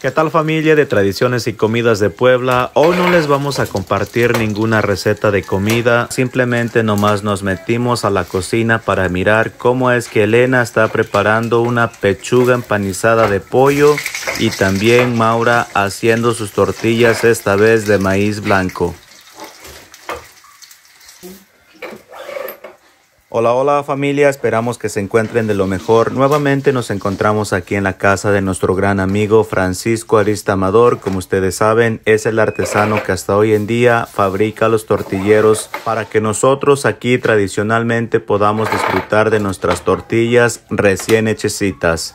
¿Qué tal familia de tradiciones y comidas de Puebla? Hoy no les vamos a compartir ninguna receta de comida, simplemente nomás nos metimos a la cocina para mirar cómo es que Elena está preparando una pechuga empanizada de pollo y también Maura haciendo sus tortillas esta vez de maíz blanco. Hola, hola familia, esperamos que se encuentren de lo mejor. Nuevamente nos encontramos aquí en la casa de nuestro gran amigo Francisco Arista Amador. Como ustedes saben, es el artesano que hasta hoy en día fabrica los tortilleros para que nosotros aquí tradicionalmente podamos disfrutar de nuestras tortillas recién hechecitas.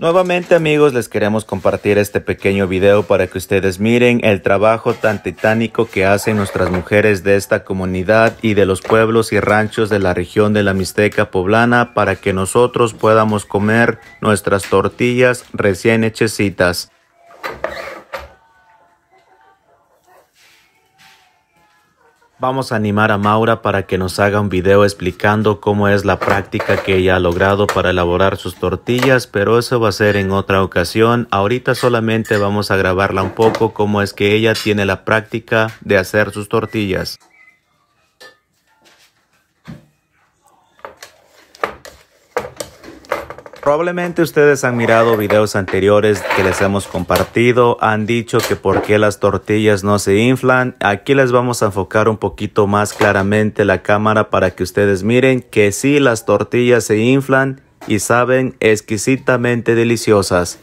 Nuevamente amigos les queremos compartir este pequeño video para que ustedes miren el trabajo tan titánico que hacen nuestras mujeres de esta comunidad y de los pueblos y ranchos de la región de la Mixteca poblana para que nosotros podamos comer nuestras tortillas recién hechecitas. Vamos a animar a Maura para que nos haga un video explicando cómo es la práctica que ella ha logrado para elaborar sus tortillas, pero eso va a ser en otra ocasión. Ahorita solamente vamos a grabarla un poco cómo es que ella tiene la práctica de hacer sus tortillas. Probablemente ustedes han mirado videos anteriores que les hemos compartido, han dicho que por qué las tortillas no se inflan. Aquí les vamos a enfocar un poquito más claramente la cámara para que ustedes miren que sí las tortillas se inflan y saben exquisitamente deliciosas.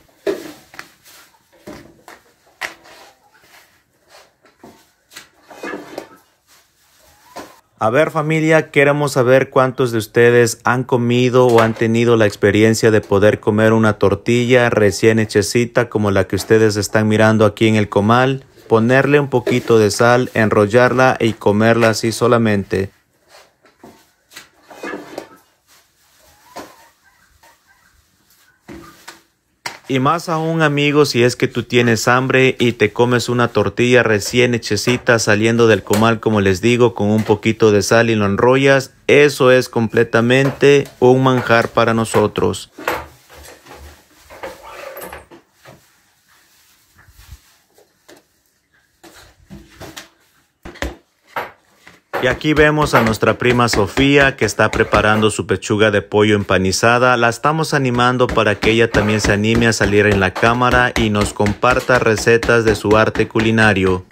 A ver familia, queremos saber cuántos de ustedes han comido o han tenido la experiencia de poder comer una tortilla recién hechecita como la que ustedes están mirando aquí en el comal, ponerle un poquito de sal, enrollarla y comerla así solamente. Y más aún, amigo, si es que tú tienes hambre y te comes una tortilla recién hechecita saliendo del comal, como les digo, con un poquito de sal y lo enrollas, eso es completamente un manjar para nosotros. Y aquí vemos a nuestra prima Sofía que está preparando su pechuga de pollo empanizada. La estamos animando para que ella también se anime a salir en la cámara y nos comparta recetas de su arte culinario.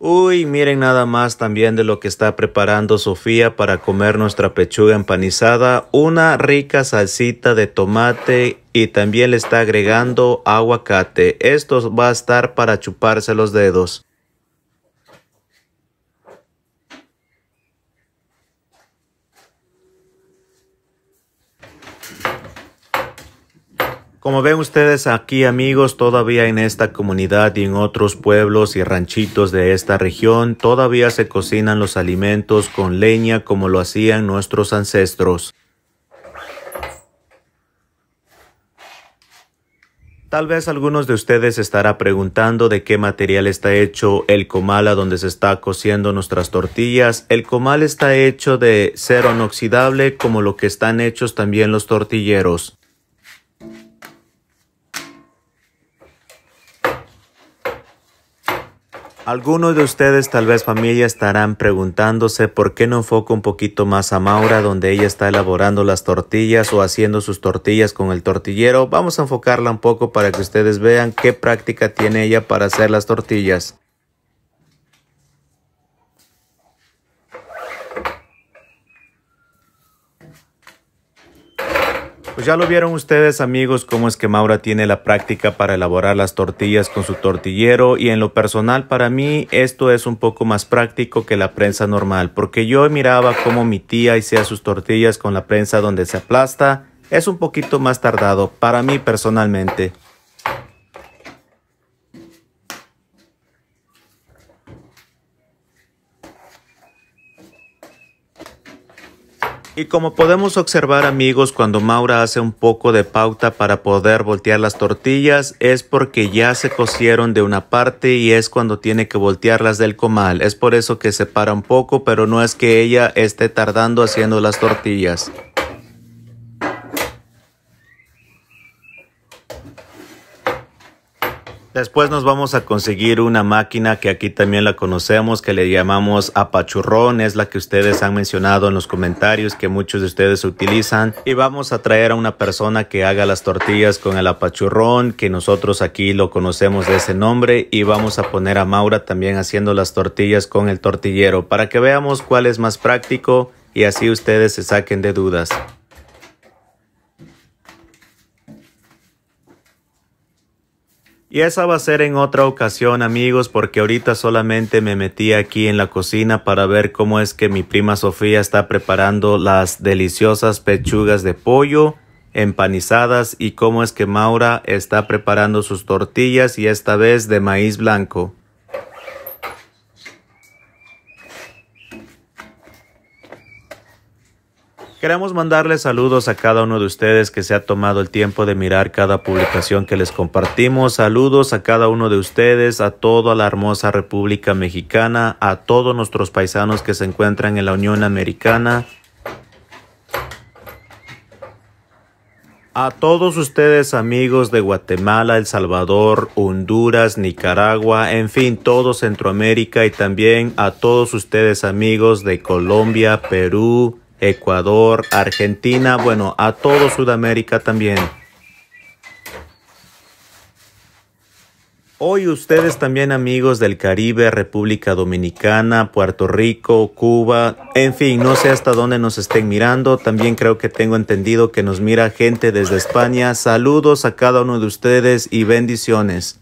Uy, miren nada más también de lo que está preparando Sofía para comer nuestra pechuga empanizada, una rica salsita de tomate y también le está agregando aguacate. Esto va a estar para chuparse los dedos. Como ven ustedes aquí amigos, todavía en esta comunidad y en otros pueblos y ranchitos de esta región, todavía se cocinan los alimentos con leña como lo hacían nuestros ancestros. Tal vez algunos de ustedes estará preguntando de qué material está hecho el comal a donde se está cociendo nuestras tortillas. El comal está hecho de cero inoxidable como lo que están hechos también los tortilleros. Algunos de ustedes, tal vez familia, estarán preguntándose por qué no enfoco un poquito más a Maura, donde ella está elaborando las tortillas o haciendo sus tortillas con el tortillero. Vamos a enfocarla un poco para que ustedes vean qué práctica tiene ella para hacer las tortillas. Pues ya lo vieron ustedes amigos cómo es que Maura tiene la práctica para elaborar las tortillas con su tortillero y en lo personal para mí esto es un poco más práctico que la prensa normal porque yo miraba cómo mi tía hacía sus tortillas con la prensa donde se aplasta es un poquito más tardado para mí personalmente. Y como podemos observar amigos, cuando Maura hace un poco de pauta para poder voltear las tortillas es porque ya se cocieron de una parte y es cuando tiene que voltearlas del comal. Es por eso que se para un poco, pero no es que ella esté tardando haciendo las tortillas. Después nos vamos a conseguir una máquina que aquí también la conocemos, que le llamamos apachurrón, es la que ustedes han mencionado en los comentarios que muchos de ustedes utilizan. Y vamos a traer a una persona que haga las tortillas con el apachurrón, que nosotros aquí lo conocemos de ese nombre. Y vamos a poner a Maura también haciendo las tortillas con el tortillero, para que veamos cuál es más práctico y así ustedes se saquen de dudas. Y esa va a ser en otra ocasión amigos porque ahorita solamente me metí aquí en la cocina para ver cómo es que mi prima Sofía está preparando las deliciosas pechugas de pollo empanizadas y cómo es que Maura está preparando sus tortillas y esta vez de maíz blanco. Queremos mandarles saludos a cada uno de ustedes que se ha tomado el tiempo de mirar cada publicación que les compartimos. Saludos a cada uno de ustedes, a toda la hermosa República Mexicana, a todos nuestros paisanos que se encuentran en la Unión Americana. A todos ustedes amigos de Guatemala, El Salvador, Honduras, Nicaragua, en fin, todo Centroamérica y también a todos ustedes amigos de Colombia, Perú, Ecuador, Argentina, bueno, a todo Sudamérica también. Hoy ustedes también amigos del Caribe, República Dominicana, Puerto Rico, Cuba, en fin, no sé hasta dónde nos estén mirando, también creo que tengo entendido que nos mira gente desde España. Saludos a cada uno de ustedes y bendiciones.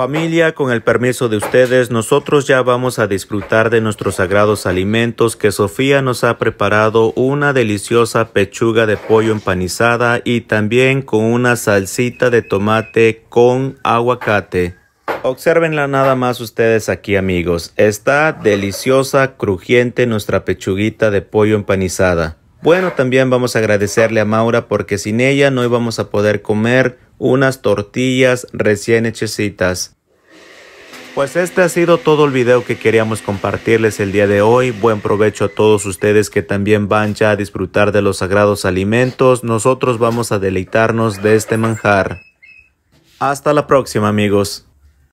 Familia, con el permiso de ustedes, nosotros ya vamos a disfrutar de nuestros sagrados alimentos que Sofía nos ha preparado una deliciosa pechuga de pollo empanizada y también con una salsita de tomate con aguacate. Obsérvenla nada más ustedes aquí amigos, está deliciosa, crujiente nuestra pechuguita de pollo empanizada. Bueno, también vamos a agradecerle a Maura porque sin ella no íbamos a poder comer unas tortillas recién hechecitas. Pues este ha sido todo el video que queríamos compartirles el día de hoy. Buen provecho a todos ustedes que también van ya a disfrutar de los sagrados alimentos. Nosotros vamos a deleitarnos de este manjar. Hasta la próxima amigos.